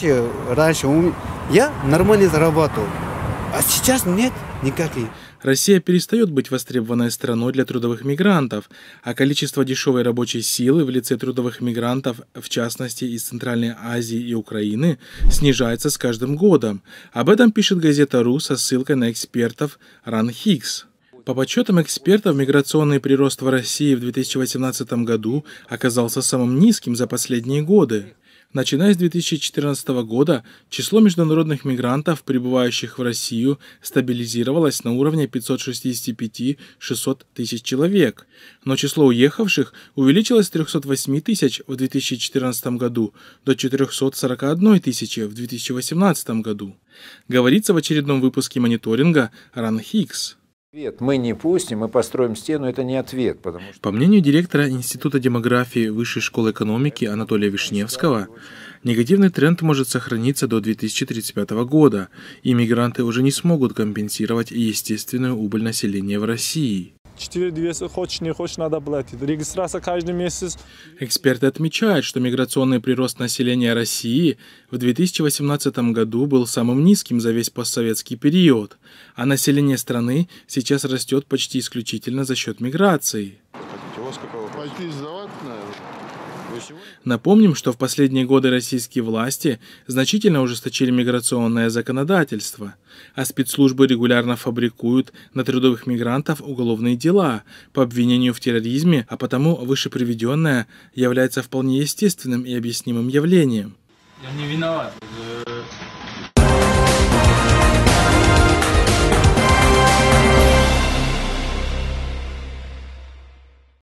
Вообще, раньше ум... я нормально зарабатывал, а сейчас нет никаких. Россия перестает быть востребованной страной для трудовых мигрантов, а количество дешевой рабочей силы в лице трудовых мигрантов, в частности из Центральной Азии и Украины, снижается с каждым годом. Об этом пишет газета «Ру» со ссылкой на экспертов Ран Хиггс. По подсчетам экспертов, миграционный прирост в России в 2018 году оказался самым низким за последние годы. Начиная с 2014 года, число международных мигрантов, прибывающих в Россию, стабилизировалось на уровне 565-600 тысяч человек, но число уехавших увеличилось с 308 тысяч в 2014 году до 441 тысячи в 2018 году. Говорится в очередном выпуске мониторинга «Ран Хикс». Ответ мы не пустим, мы построим стену, это не ответ. Потому что... По мнению директора Института демографии Высшей школы экономики Анатолия Вишневского, негативный тренд может сохраниться до 2035 года, и мигранты уже не смогут компенсировать естественную убыль населения в России. 4200, хочешь не хочешь, надо платить. Регистрация каждый месяц. Эксперты отмечают, что миграционный прирост населения России в 2018 году был самым низким за весь постсоветский период, а население страны сейчас растет почти исключительно за счет миграции. Хотите, у вас какая пойти сдавать, наверное. Напомним, что в последние годы российские власти значительно ужесточили миграционное законодательство, а спецслужбы регулярно фабрикуют на трудовых мигрантов уголовные дела по обвинению в терроризме, а потому вышеприведенное является вполне естественным и объяснимым явлением. Я не виноват. Э,